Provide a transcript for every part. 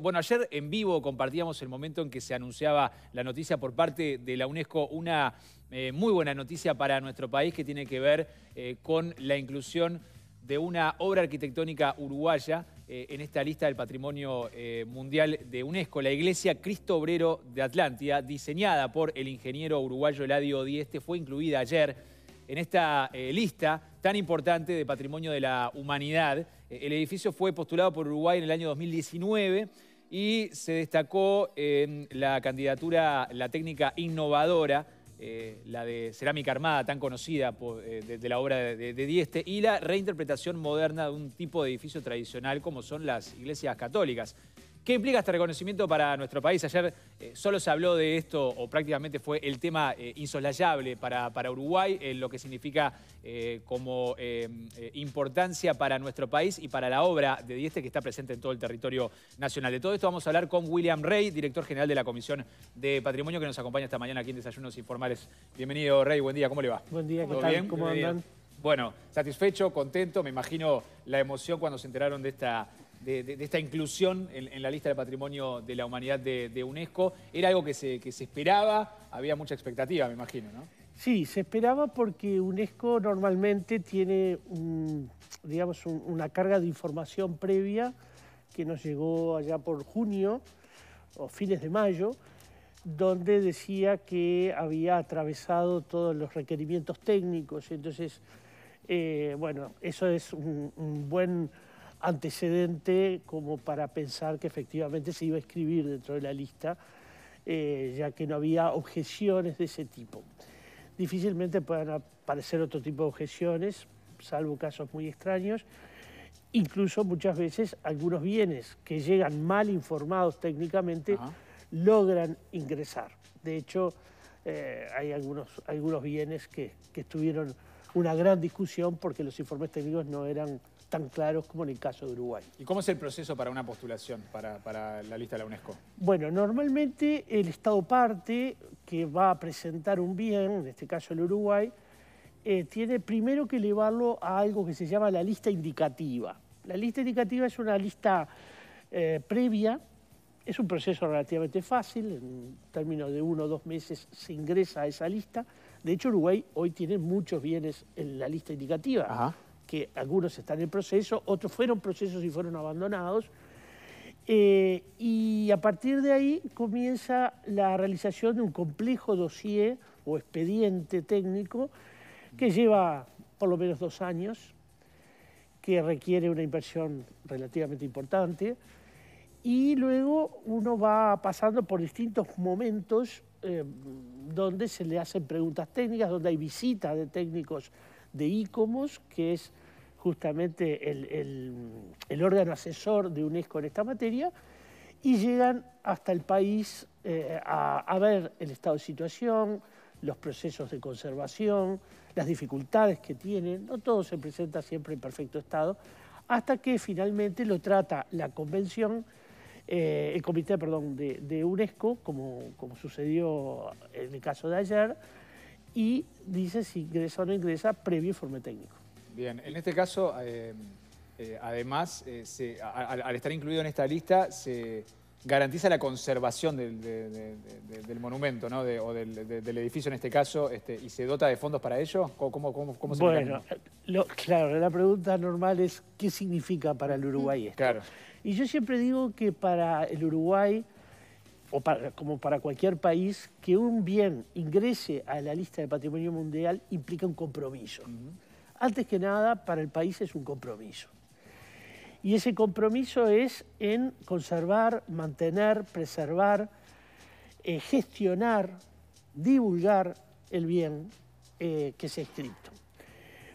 Bueno, ayer en vivo compartíamos el momento en que se anunciaba la noticia por parte de la UNESCO, una eh, muy buena noticia para nuestro país que tiene que ver eh, con la inclusión de una obra arquitectónica uruguaya eh, en esta lista del Patrimonio Mundial de UNESCO, la Iglesia Cristo Obrero de Atlántida, diseñada por el ingeniero uruguayo Eladio Dieste, fue incluida ayer en esta eh, lista tan importante de patrimonio de la humanidad. Eh, el edificio fue postulado por Uruguay en el año 2019 y se destacó en la candidatura, la técnica innovadora, eh, la de cerámica armada tan conocida de, la obra de, Dieste, y la reinterpretación moderna de un tipo de edificio tradicional como son las iglesias católicas. ¿Qué implica este reconocimiento para nuestro país? Ayer eh, solo se habló de esto, o prácticamente fue el tema eh, insoslayable para, para Uruguay, en eh, lo que significa como importancia para nuestro país y para la obra de Dieste que está presente en todo el territorio nacional. De todo esto vamos a hablar con William Rey, director general de la Comisión de Patrimonio, que nos acompaña esta mañana aquí en Desayunos Informales. Bienvenido, Rey, buen día, ¿cómo le va? Buen día, ¿qué tal? ¿Cómo andan? Bueno, satisfecho, contento, me imagino la emoción cuando se enteraron de esta de, esta inclusión en, la lista de patrimonio de la humanidad de, UNESCO. Era algo que se, esperaba, había mucha expectativa, me imagino, ¿no? Sí, se esperaba porque UNESCO normalmente tiene, digamos, una carga de información previa que nos llegó allá por junio o fines de mayo, donde decía que había atravesado todos los requerimientos técnicos. Entonces, eh, bueno, eso es un buen antecedente como para pensar que efectivamente se iba a escribir dentro de la lista, eh, ya que no había objeciones de ese tipo. Difícilmente puedan aparecer otro tipo de objeciones, salvo casos muy extraños, incluso muchas veces algunos bienes que llegan mal informados técnicamente logran ingresar. De hecho, eh, hay algunos, algunos bienes que, que, tuvieron una gran discusión porque los informes técnicos no eran tan claros como en el caso de Uruguay. ¿Y cómo es el proceso para una postulación para, la lista de la UNESCO? Bueno, normalmente el Estado parte que va a presentar un bien, en este caso el Uruguay, eh, tiene primero que elevarlo a algo que se llama la lista indicativa. La lista indicativa es una lista eh, previa, es un proceso relativamente fácil, en términos de uno o dos meses se ingresa a esa lista. De hecho, Uruguay hoy tiene muchos bienes en la lista indicativa. Ajá que algunos están en proceso, otros fueron procesos y fueron abandonados. Eh, y a partir de ahí comienza la realización de un complejo dossier o expediente técnico que lleva por lo menos dos años, que requiere una inversión relativamente importante. Y luego uno va pasando por distintos momentos eh, donde se le hacen preguntas técnicas, donde hay visitas de técnicos de ICOMOS, que es justamente el, órgano asesor de UNESCO en esta materia, y llegan hasta el país eh, a, ver el estado de situación, los procesos de conservación, las dificultades que tienen, no todo se presenta siempre en perfecto estado, hasta que finalmente lo trata la convención, eh, el comité perdón, de, UNESCO, como, como sucedió en el caso de ayer, y dice si ingresa o no ingresa previo informe técnico. Bien, en este caso, eh, eh, además, eh, al, estar incluido en esta lista, se garantiza la conservación del, monumento, o del, edificio en este caso, este, y se dota de fondos para ello. ¿Cómo, Bueno, claro, la pregunta normal es, ¿qué significa para el Uruguay esto? Y yo siempre digo que para el Uruguay, o como para cualquier país, que un bien ingrese a la lista de patrimonio mundial implica un compromiso antes que nada, para el país es un compromiso. Y ese compromiso es en conservar, mantener, preservar, eh, gestionar, divulgar el bien eh, que se ha escrito.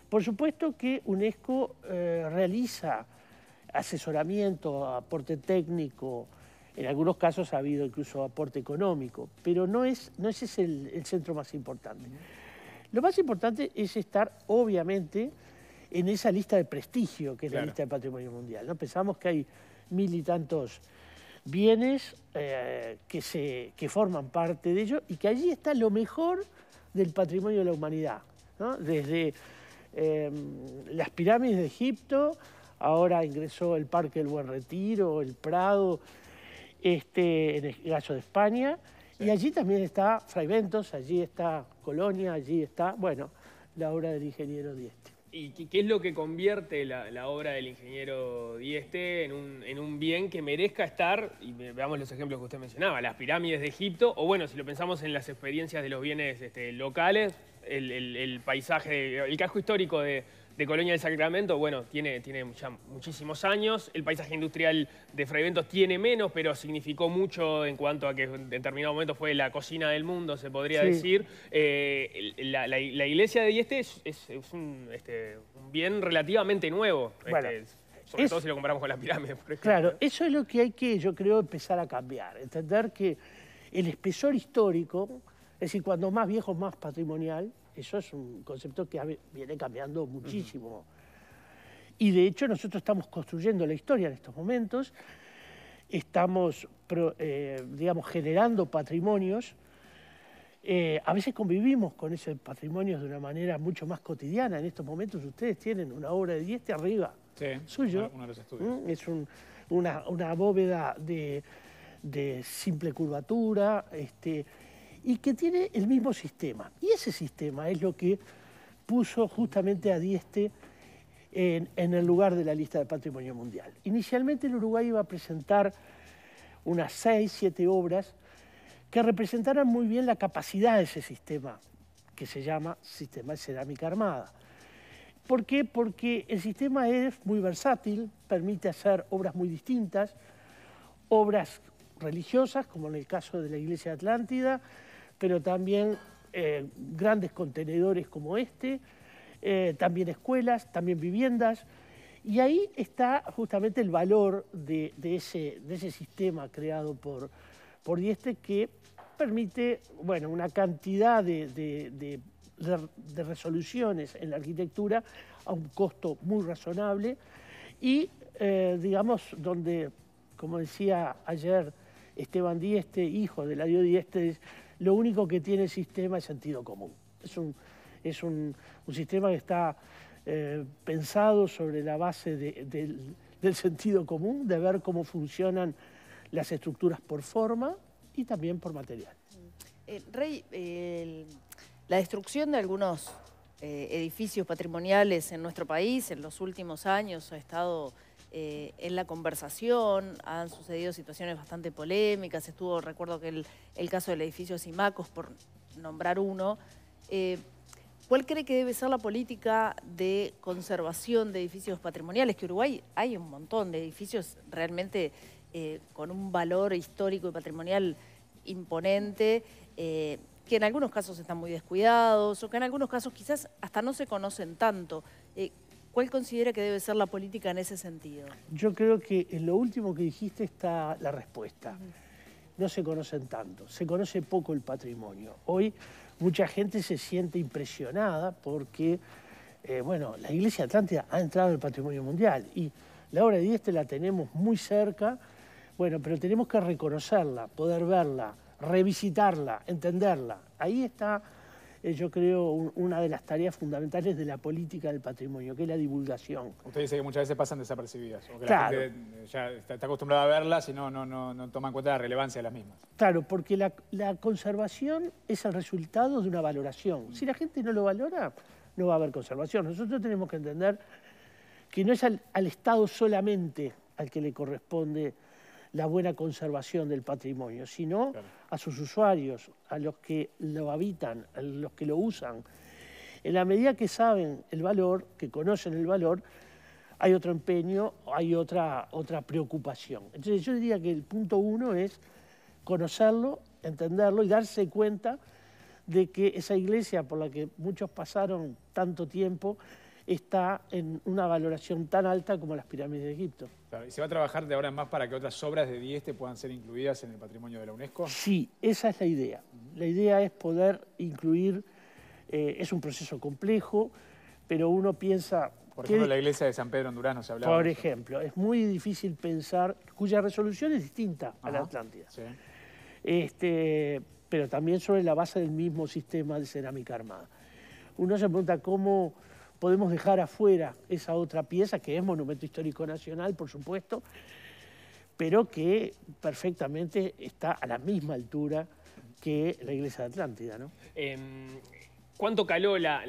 Por supuesto que UNESCO eh, realiza asesoramiento, aporte técnico, en algunos casos ha habido incluso aporte económico, pero no es, no ese es el centro más importante. Lo más importante es estar, obviamente, en esa lista de prestigio que es la lista de patrimonio mundial. ¿no? Pensamos que hay mil y tantos bienes eh, que, se, forman parte de ello y que allí está lo mejor del patrimonio de la humanidad. Desde em, las pirámides de Egipto, ahora ingresó el Parque del Buen Retiro, el Prado, este, en el Gallo de España, y allí también está Fray allí está Colonia, allí está, bueno, la obra del ingeniero Dieste. ¿Y qué es lo que convierte la, obra del ingeniero Dieste en un, bien que merezca estar, y veamos los ejemplos que usted mencionaba, las pirámides de Egipto, o bueno, si lo pensamos en las experiencias de los bienes este, locales, el, el paisaje, el casco histórico de, de Colonia del Sacramento, bueno, tiene, tiene muchísimos años. El paisaje industrial de Fraiventos tiene menos, pero significó mucho en cuanto a que en determinado momento fue la cocina del mundo, se podría decir. Eh, la, iglesia de Dieste es, este, un, bien relativamente nuevo. Este, sobre todo si lo comparamos con las pirámides, por ejemplo. Claro, eso es lo que hay que, yo creo, empezar a cambiar. Entender que el espesor histórico, es decir, cuando más viejo, más patrimonial, eso es un concepto que viene cambiando muchísimo. Y de hecho nosotros estamos construyendo la historia en estos momentos, estamos, eh, digamos, generando patrimonios. Eh, a veces convivimos con esos patrimonios de una manera mucho más cotidiana. En estos momentos ustedes tienen una obra de Dieste arriba sí, suyo. ¿Mm? es una, bóveda de, simple curvatura. Este, y que tiene el mismo sistema. Y ese sistema es lo que puso justamente a Dieste en, el lugar de la lista de patrimonio mundial. Inicialmente el Uruguay iba a presentar unas seis, siete obras que representaran muy bien la capacidad de ese sistema, que se llama sistema de cerámica armada. ¿Por qué? Porque el sistema es muy versátil, permite hacer obras muy distintas, obras religiosas, como en el caso de la Iglesia de Atlántida, pero también eh, grandes contenedores como este, eh, también escuelas, también viviendas. Y ahí está justamente el valor de, ese, sistema creado por, por Dieste que permite bueno, una cantidad de, resoluciones en la arquitectura a un costo muy razonable y, eh, digamos, donde, como decía ayer Esteban Dieste, hijo de Ladio Dieste, lo único que tiene el sistema es sentido común. Es un, es un, sistema que está eh, pensado sobre la base del, sentido común, de ver cómo funcionan las estructuras por forma y también por material. Mm. Eh, Rey, la destrucción de algunos eh, edificios patrimoniales en nuestro país en los últimos años ha estado eh, en la conversación, han sucedido situaciones bastante polémicas, estuvo, recuerdo que el, caso del edificio Simacos, por nombrar uno. Eh, ¿Cuál cree que debe ser la política de conservación de edificios patrimoniales? Que Uruguay hay un montón de edificios realmente eh, con un valor histórico y patrimonial imponente, que en algunos casos están muy descuidados o que en algunos casos quizás hasta no se conocen tanto. Eh, ¿Cuál considera que debe ser la política en ese sentido? Yo creo que en lo último que dijiste está la respuesta. No se conocen tanto, se conoce poco el patrimonio. Hoy mucha gente se siente impresionada porque, eh, bueno, la Iglesia Atlántida ha entrado en el patrimonio mundial y la obra de Dieste la tenemos muy cerca, bueno, pero tenemos que reconocerla, poder verla, revisitarla, entenderla. Ahí está yo creo, una de las tareas fundamentales de la política del patrimonio, que es la divulgación. Usted dice que muchas veces pasan desapercibidas, o que la gente ya está, acostumbrada a verlas y no, no, no, no toma en cuenta la relevancia de las mismas. Claro, porque la, conservación es el resultado de una valoración. Si la gente no lo valora, no va a haber conservación. Nosotros tenemos que entender que no es al Estado solamente al que le corresponde la buena conservación del patrimonio, sino a sus usuarios, a los que lo habitan, a los que lo usan. En la medida que saben el valor, que conocen el valor, hay otro empeño, hay otra, otra preocupación. Entonces yo diría que el punto uno es conocerlo, entenderlo y darse cuenta de que esa iglesia por la que muchos pasaron tanto tiempo está en una valoración tan alta como las pirámides de Egipto. ¿Y se va a trabajar de ahora en más para que otras obras de Dieste puedan ser incluidas en el patrimonio de la UNESCO? Sí, esa es la idea. La idea es poder incluir, eh, es un proceso complejo, pero uno piensa... Por ejemplo, la iglesia de San Pedro en Durán se hablaba. Por ejemplo, es muy difícil pensar, cuya resolución es distinta a la Atlántida. Este, pero también sobre la base del mismo sistema de cerámica armada. Uno se pregunta cómo podemos dejar afuera esa otra pieza, que es Monumento Histórico Nacional, por supuesto, pero que perfectamente está a la misma altura que la iglesia de Atlántida. ¿no? Em, ¿Cuánto caló la,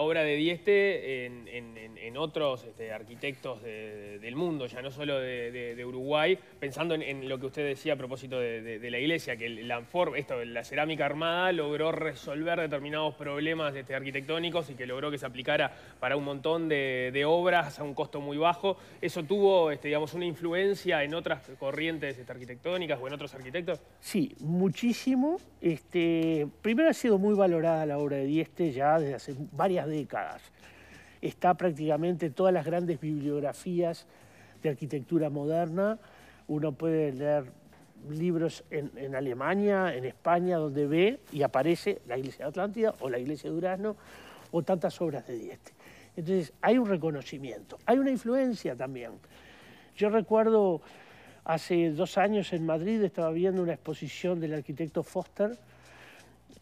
obra de Dieste en, otros este, arquitectos del mundo, ya no solo de, Uruguay? Pensando en, lo que usted decía a propósito de, la iglesia, que la, esto, la cerámica armada logró resolver determinados problemas este, arquitectónicos y que logró que se aplicara para un montón de, obras a un costo muy bajo. ¿Eso tuvo este, digamos, una influencia en otras corrientes arquitectónicas o en otros arquitectos? Sí, muchísimo. primero ha sido muy valorada la obra de Dieste este ya desde hace varias décadas. Está prácticamente todas las grandes bibliografías de arquitectura moderna. Uno puede leer libros en, Alemania, en España, donde ve y aparece la iglesia de Atlántida o la iglesia de Durazno o tantas obras de Dieste. Entonces hay un reconocimiento, hay una influencia también. Yo recuerdo hace dos años en Madrid estaba viendo una exposición del arquitecto Foster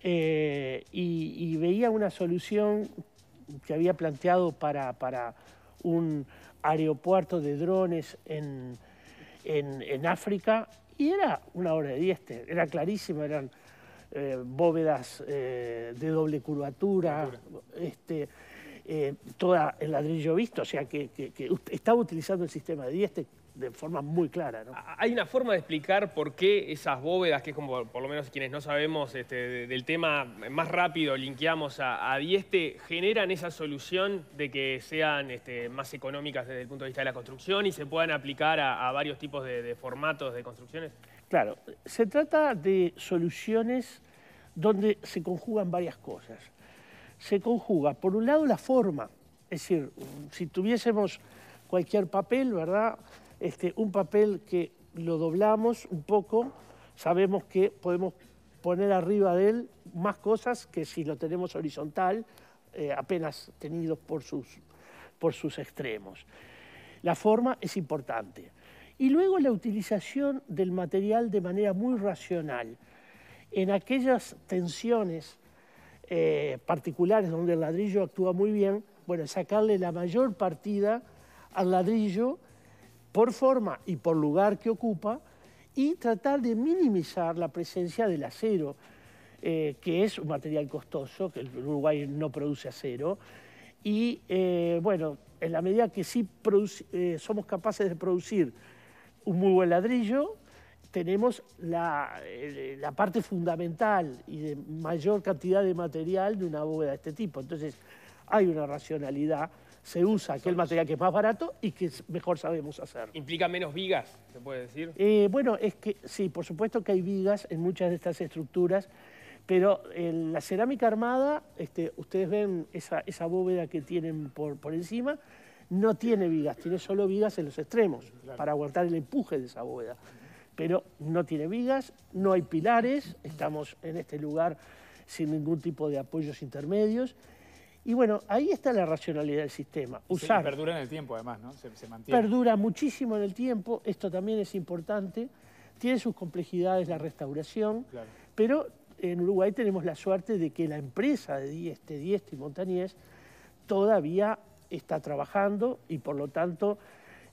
eh, y, veía una solución que había planteado para, un aeropuerto de drones en, África y era una obra de dieste, era clarísimo, eran eh, bóvedas eh, de doble curvatura, este, toda el ladrillo visto, o sea que, que, estaba utilizando el sistema de dieste de forma muy clara. ¿no? Hay una forma de explicar por qué esas bóvedas, que es como por lo menos quienes no sabemos este, del tema más rápido, linkeamos a, Dieste, generan esa solución de que sean este, más económicas desde el punto de vista de la construcción y se puedan aplicar a, varios tipos de, de formatos de construcciones? Claro, se trata de soluciones donde se conjugan varias cosas. Se conjuga, por un lado, la forma. Es decir, si tuviésemos cualquier papel, ¿verdad? Este, un papel que lo doblamos un poco, sabemos que podemos poner arriba de él más cosas que si lo tenemos horizontal, eh, apenas tenidos por sus, extremos. La forma es importante. Y luego la utilización del material de manera muy racional. En aquellas tensiones eh, particulares donde el ladrillo actúa muy bien, bueno, sacarle la mayor partida al ladrillo por forma y por lugar que ocupa, y tratar de minimizar la presencia del acero, eh, que es un material costoso, que el Uruguay no produce acero, y eh, bueno, en la medida que sí eh, somos capaces de producir un muy buen ladrillo, tenemos la, la parte fundamental y de mayor cantidad de material de una bóveda de este tipo. Entonces, hay una racionalidad se usa aquel material que es más barato y que mejor sabemos hacer. ¿Implica menos vigas, se puede decir? Eh, bueno, es que sí, por supuesto que hay vigas en muchas de estas estructuras, pero en la cerámica armada, este, ustedes ven esa, bóveda que tienen por, por encima, no tiene vigas, tiene solo vigas en los extremos para aguantar el empuje de esa bóveda. Pero no tiene vigas, no hay pilares, estamos en este lugar sin ningún tipo de apoyos intermedios y bueno, ahí está la racionalidad del sistema. Usar. perdura en el tiempo, además, ¿no? Se, mantiene. Perdura muchísimo en el tiempo, esto también es importante. Tiene sus complejidades la restauración, pero en Uruguay tenemos la suerte de que la empresa de Dieste, Dieste y Montañés todavía está trabajando y por lo tanto,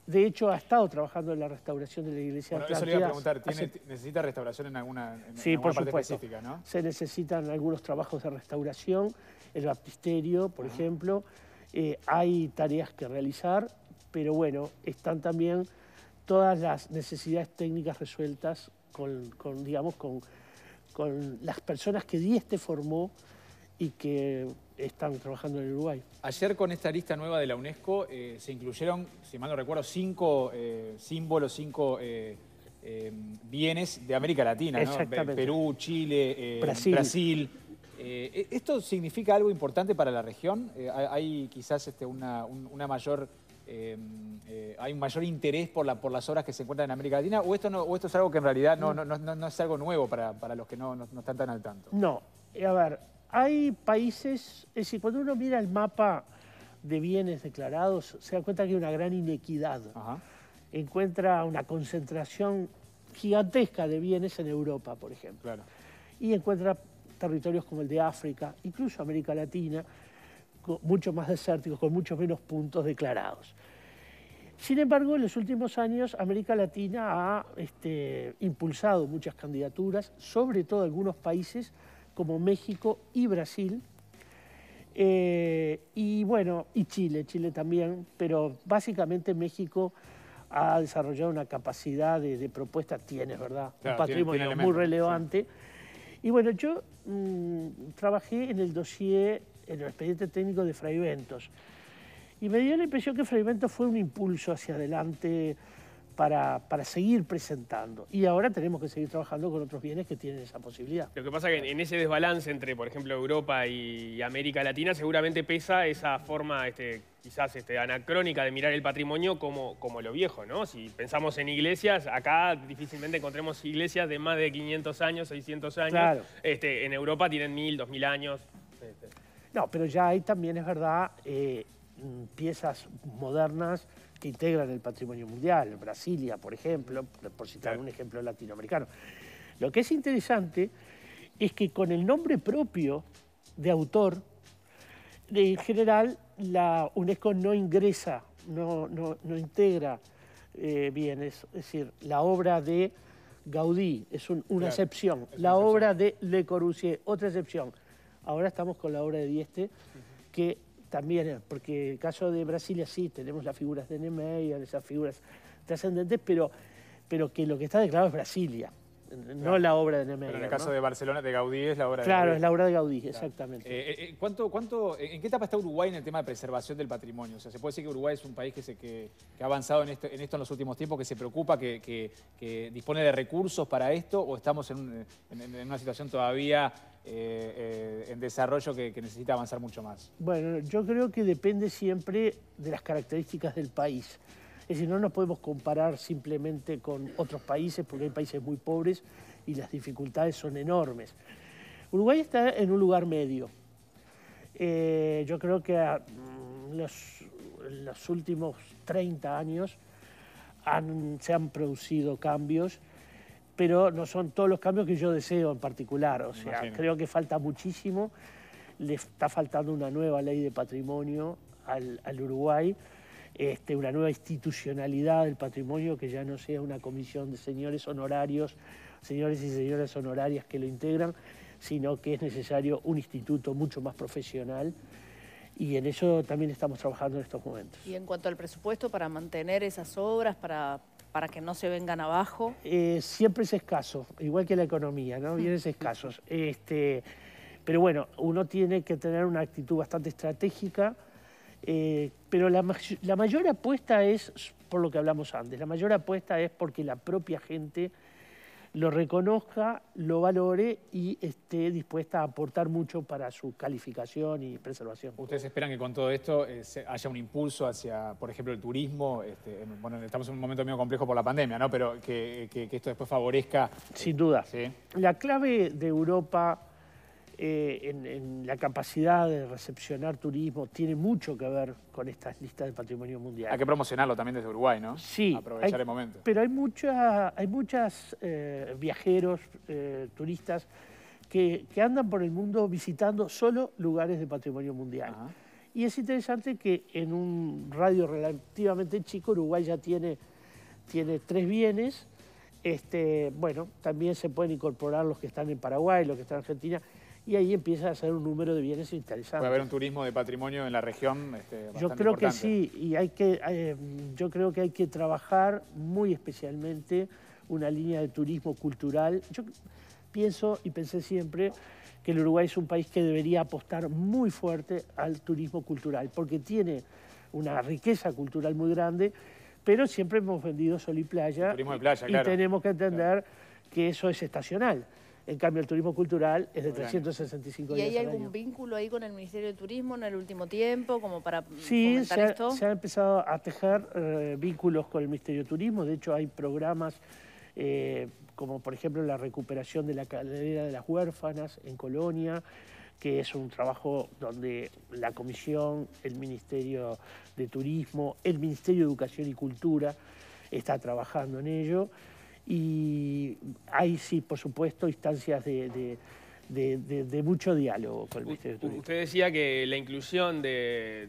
de hecho, ha estado trabajando en la restauración de la iglesia bueno, Eso le iba a preguntar, ¿necesita restauración en alguna, parte específica? ¿no? Se necesitan algunos trabajos de restauración el baptisterio, por ejemplo. Eh, hay tareas que realizar, pero bueno, están también todas las necesidades técnicas resueltas con, digamos, con, las personas que Díez te formó y que están trabajando en Uruguay. Ayer con esta lista nueva de la UNESCO eh, se incluyeron, si mal no recuerdo, cinco eh, símbolos, cinco bienes de América Latina, Perú, Chile, Brasil eh, e-, ¿Esto significa algo importante para la región? Eh, ¿Hay quizás este, una, un, mayor, em, eh, hay un mayor interés por, las obras que se encuentran en América Latina? ¿O esto, es algo que en realidad no, es algo nuevo para, los que no, están tan al tanto? No. A ver, hay países... Es decir, cuando uno mira el mapa de bienes declarados, se da cuenta que hay una gran inequidad. Encuentra una concentración gigantesca de bienes en Europa, por ejemplo. Claro. Y encuentra territorios como el de África, incluso América Latina, con mucho más desérticos, con muchos menos puntos declarados. Sin embargo, en los últimos años América Latina ha este, impulsado muchas candidaturas, sobre todo algunos países como México y Brasil, eh, y bueno, y Chile, Chile también, pero básicamente México ha desarrollado una capacidad de, propuesta, tiene, ¿verdad? Un patrimonio muy relevante. Y bueno, yo Mm, trabajé en el dossier, en el expediente técnico de Fray Y me dio la impresión que Fray fue un impulso hacia adelante para, seguir presentando. Y ahora tenemos que seguir trabajando con otros bienes que tienen esa posibilidad. Lo que pasa es que en ese desbalance entre, por ejemplo, Europa y América Latina, seguramente pesa esa forma este, quizás este, anacrónica de mirar el patrimonio como, como lo viejo, ¿no? Si pensamos en iglesias, acá difícilmente encontremos iglesias de más de 500 años, 600 años. Este, en Europa tienen 1000, 2000 años. No, pero ya ahí también es verdad... Eh, piezas modernas que integran el patrimonio mundial, Brasilia, por ejemplo, por citar un ejemplo latinoamericano. Lo que es interesante es que con el nombre propio de autor, en general la UNESCO no ingresa, no, integra eh, bien es decir, la obra de Gaudí es una excepción, la obra de Le Corbusier, otra excepción. Ahora estamos con la obra de Dieste, que también, eh, porque en el caso de Brasilia sí, tenemos las figuras de y esas figuras trascendentes, pero, pero que lo que está declarado es Brasilia, no la obra de Nemeyer. Pero en el caso de Barcelona, de Gaudí, es la obra de de Claro, es la obra de Gaudí, exactamente. Eh, eh, cuánto, ¿En qué etapa está Uruguay en el tema de preservación del patrimonio? O sea, ¿se puede decir que Uruguay es un país que, se, ha avanzado en esto, en esto los últimos tiempos, que se preocupa, que, dispone de recursos para esto, o estamos en una situación todavía eh, eh, en desarrollo que, necesita avanzar mucho más? Bueno, yo creo que depende siempre de las características del país. Es decir, no nos podemos comparar simplemente con otros países porque hay países muy pobres y las dificultades son enormes. Uruguay está en un lugar medio. Eh, yo creo que en ah, mm, los, últimos 30 años se han producido cambios pero no son todos los cambios que yo deseo en particular. O sea, creo que falta muchísimo. Le está faltando una nueva ley de patrimonio al, Uruguay, este, una nueva institucionalidad del patrimonio que ya no sea una comisión de señores honorarios, señores y señoras honorarias que lo integran, sino que es necesario un instituto mucho más profesional. Y en eso también estamos trabajando en estos momentos. Y en cuanto al presupuesto para mantener esas obras, para para que no se vengan abajo? Eh, siempre es escaso, igual que la economía, ¿no? Bienes escasos. Este, pero bueno, uno tiene que tener una actitud bastante estratégica, eh, pero la, la mayor apuesta es por lo que hablamos antes, la mayor apuesta es porque la propia gente lo reconozca, lo valore y esté dispuesta a aportar mucho para su calificación y preservación. ¿Ustedes esperan que con todo esto eh, haya un impulso hacia, por ejemplo, el turismo? Este, bueno, estamos en un momento medio complejo por la pandemia, ¿no? Pero que, esto después favorezca... Sin duda. La clave de Europa eh, en, la capacidad de recepcionar turismo, tiene mucho que ver con estas listas de patrimonio mundial. Hay que promocionarlo también desde Uruguay, ¿no? Sí. Aprovechar el momento. Pero hay muchas hay muchas eh, viajeros, eh, turistas, que, andan por el mundo visitando solo lugares de patrimonio mundial. Y es interesante que en un radio relativamente chico, Uruguay ya tiene, tiene tres bienes. Este, bueno, también se pueden incorporar los que están en Paraguay, los que están en Argentina y ahí empieza a ser un número de bienes interesantes. Puede haber un turismo de patrimonio en la región. Este, yo creo que sí, y hay que, eh, yo creo que hay que trabajar muy especialmente una línea de turismo cultural. Yo pienso y pensé siempre que el Uruguay es un país que debería apostar muy fuerte al turismo cultural, porque tiene una riqueza cultural muy grande, pero siempre hemos vendido sol y playa. y, tenemos que entender que eso es estacional. En cambio, el turismo cultural es de 365 días. ¿Y hay algún vínculo ahí con el Ministerio de Turismo en el último tiempo, como para sí, se ha, se han empezado a tejer eh, vínculos con el Ministerio de Turismo. De hecho, hay programas eh, como, por ejemplo, la recuperación de la cadera de las huérfanas en Colonia que es un trabajo donde la Comisión, el Ministerio de Turismo, el Ministerio de Educación y Cultura está trabajando en ello y hay, sí, por supuesto, instancias de, de, mucho diálogo con el Ministerio Usted decía que la inclusión de,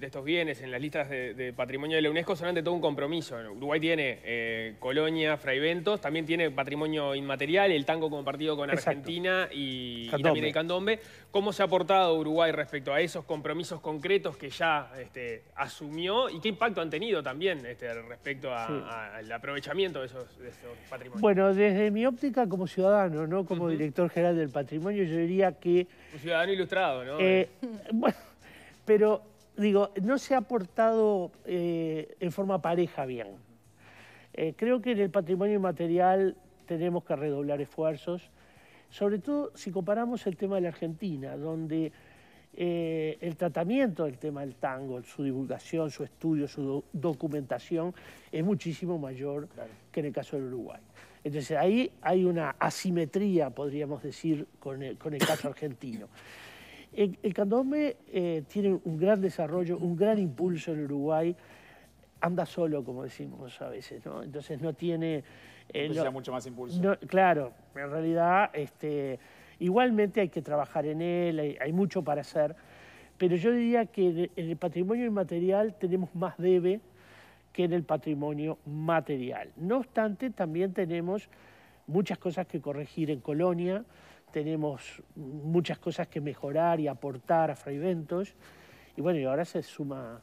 estos bienes en las listas de, patrimonio de la UNESCO son ante todo un compromiso. Uruguay tiene eh, Colonia, Fraiventos, también tiene patrimonio inmaterial, el tango compartido con Argentina y, también el candombe. ¿Cómo se ha aportado Uruguay respecto a esos compromisos concretos que ya este, asumió y qué impacto han tenido también este, respecto al aprovechamiento de esos, patrimonios? Bueno, desde mi óptica como ciudadano, no como director general del patrimonio, yo diría que... Un ciudadano ilustrado, ¿no? Eh, bueno, pero digo, no se ha portado eh, en forma pareja bien. Eh, creo que en el patrimonio inmaterial tenemos que redoblar esfuerzos, sobre todo si comparamos el tema de la Argentina, donde el tratamiento del tema del tango, su divulgación, su estudio, su documentación es muchísimo mayor que en el caso del Uruguay. Entonces ahí hay una asimetría, podríamos decir, con el, caso argentino. El, candombe eh, tiene un gran desarrollo, un gran impulso en Uruguay, anda solo, como decimos a veces, ¿no? Entonces no tiene... Eh, mucho más impulso. claro, en realidad este, igualmente hay que trabajar en él, hay mucho para hacer, pero yo diría que en el patrimonio inmaterial tenemos más debe que en el patrimonio material. No obstante, también tenemos muchas cosas que corregir en Colonia, tenemos muchas cosas que mejorar y aportar a Ventos. y bueno, y ahora se suma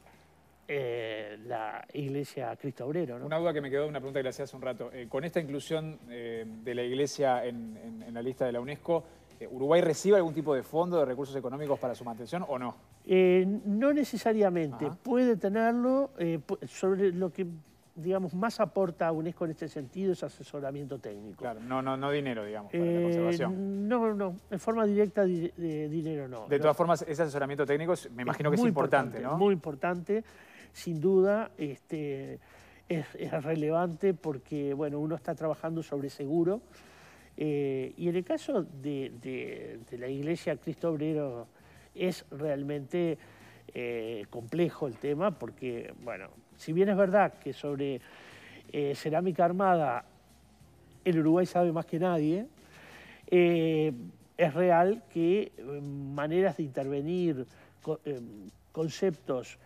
eh, la iglesia Cristo Obrero. ¿no? Una duda que me quedó, una pregunta que le hacía hace un rato. Eh, con esta inclusión eh, de la iglesia en la lista de la UNESCO, eh, ¿Uruguay recibe algún tipo de fondo de recursos económicos para su mantención o no? Eh, no necesariamente. Puede tenerlo. Eh, sobre lo que digamos, más aporta a UNESCO en este sentido es asesoramiento técnico. Claro, no, no, no dinero, digamos, para la conservación. No, no, en forma directa de dinero no. De todas formas, ese asesoramiento técnico me imagino que es importante, ¿no? Muy importante, sin duda, este, es, relevante porque, bueno, uno está trabajando sobre seguro, eh, y en el caso de, la Iglesia Cristo Obrero es realmente eh, complejo el tema porque, bueno, si bien es verdad que sobre eh, cerámica armada el Uruguay sabe más que nadie, es real que em, maneras de intervenir, em, conceptos,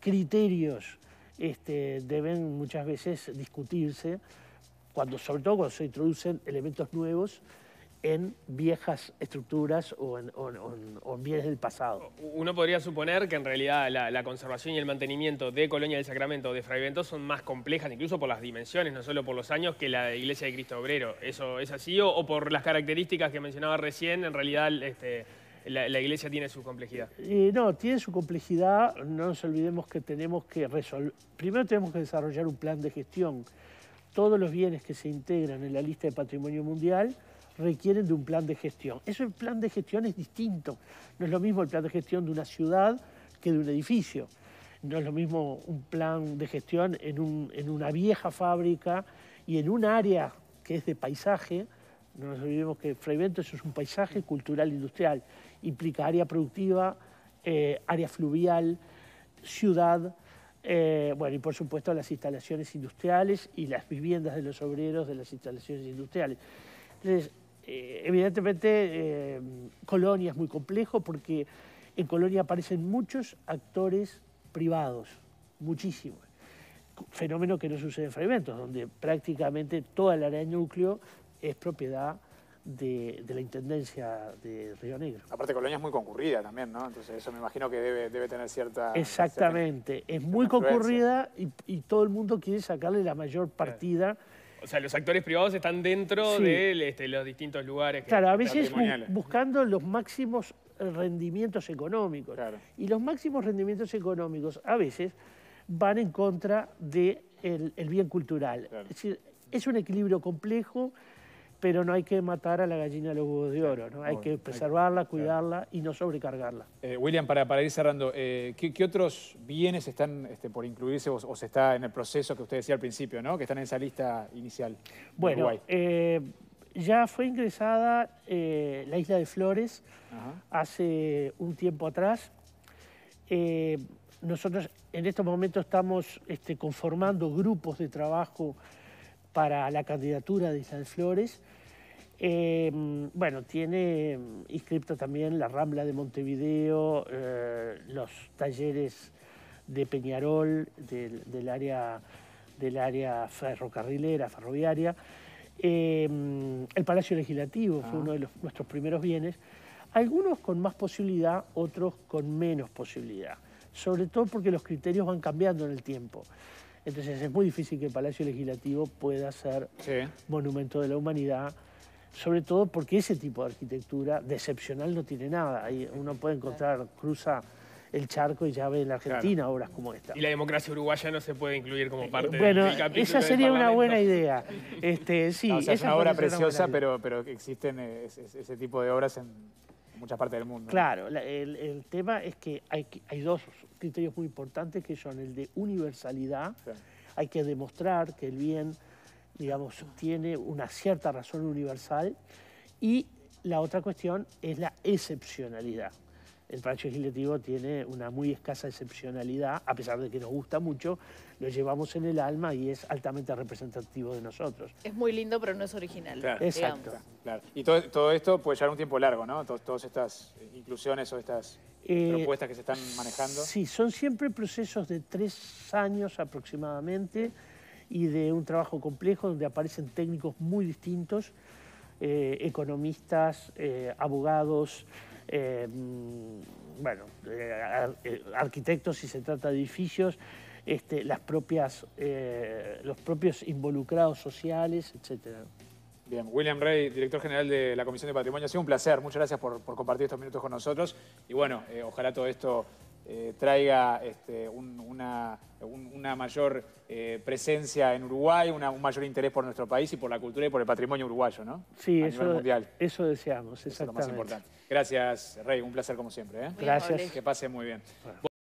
criterios, este, deben muchas veces discutirse cuando, sobre todo cuando se introducen elementos nuevos en viejas estructuras o en, bienes del pasado. Uno podría suponer que en realidad la, conservación y el mantenimiento de Colonia del Sacramento o de Fray Bento son más complejas, incluso por las dimensiones, no solo por los años, que la Iglesia de Cristo Obrero. ¿Eso es así? ¿O, por las características que mencionaba recién, en realidad este, la, Iglesia tiene su complejidad? no, tiene su complejidad. No nos olvidemos que tenemos que resolver... Primero tenemos que desarrollar un plan de gestión todos los bienes que se integran en la lista de patrimonio mundial requieren de un plan de gestión. Eso el plan de gestión es distinto. No es lo mismo el plan de gestión de una ciudad que de un edificio. No es lo mismo un plan de gestión en, una vieja fábrica y en un área que es de paisaje. No nos olvidemos que eso es un paisaje cultural industrial. Implica área productiva, eh, área fluvial, ciudad, eh, bueno, y por supuesto las instalaciones industriales y las viviendas de los obreros de las instalaciones industriales. Entonces, eh, evidentemente, eh, Colonia es muy complejo porque en Colonia aparecen muchos actores privados, muchísimos. Fenómeno que no sucede en Fragmentos, donde prácticamente toda la área de núcleo es propiedad de, la Intendencia de Río Negro. Aparte, Colonia es muy concurrida también, ¿no? Entonces eso me imagino que debe, tener cierta... Exactamente, es muy concurrida y, todo el mundo quiere sacarle la mayor partida. O sea, los actores privados están dentro de este, los distintos lugares. Que claro, a veces buscando los máximos eh, rendimientos económicos. Y los máximos rendimientos económicos a veces van en contra del de el bien cultural. Es decir, es un equilibrio complejo pero no hay que matar a la gallina de los huevos de oro, ¿no? hay que preservarla, cuidarla y no sobrecargarla. Eh, William, para, para, ir cerrando, eh, ¿qué, otros bienes están este, por incluirse o, se está en el proceso que usted decía al principio, que están en esa lista inicial? Bueno, eh, ya fue ingresada la isla de Flores hace un tiempo atrás. nosotros en estos momentos estamos este, conformando grupos de trabajo para la candidatura de Isabel Flores. Em, bueno, tiene inscripta también la Rambla de Montevideo, eh, los talleres de Peñarol, del, área, del área ferrocarrilera, ferroviaria. Em, el Palacio Legislativo fue ah. uno de nuestros primeros bienes. Algunos con más posibilidad, otros con menos posibilidad. Sobre todo porque los criterios van cambiando en el tiempo. Entonces es muy difícil que el Palacio Legislativo pueda ser monumento de la humanidad, sobre todo porque ese tipo de arquitectura decepcional no tiene nada. Ahí uno puede encontrar, cruza el charco y ya ve en la Argentina obras como esta. Y la democracia uruguaya no se puede incluir como eh, parte eh, bueno, del esa sería una buena idea. Este, sí, esa es una obra preciosa, pero, pero existen eh, ese tipo de obras en muchas partes del mundo. Claro, el, tema es que hay, dos criterios muy importantes que son el de universalidad, hay que demostrar que el bien, digamos, tiene una cierta razón universal, y la otra cuestión es la excepcionalidad el Palacio Legislativo tiene una muy escasa excepcionalidad, a pesar de que nos gusta mucho, lo llevamos en el alma y es altamente representativo de nosotros. Es muy lindo, pero no es original. Exacto. Y todo, esto puede llevar un tiempo largo, ¿no? todas estas inclusiones o estas eh, propuestas que se están manejando. Sí, son siempre procesos de tres años aproximadamente y de un trabajo complejo donde aparecen técnicos muy distintos, eh, economistas, eh, abogados, eh, mm, bueno, eh, eh, arquitectos si se trata de edificios, este, las propias, los propios involucrados sociales, etc. Bien, William Rey, director general de la Comisión de Patrimonio, ha sido un placer, muchas gracias por, compartir estos minutos con nosotros y bueno, ojalá todo esto traiga este, una, mayor presencia en Uruguay, un mayor interés por nuestro país y por la cultura y por el patrimonio uruguayo, ¿no? Sí, eso, eso deseamos, exactamente. Eso es lo más importante. Gracias, Rey. Un placer como siempre. ¿eh? Gracias. Que pase muy bien.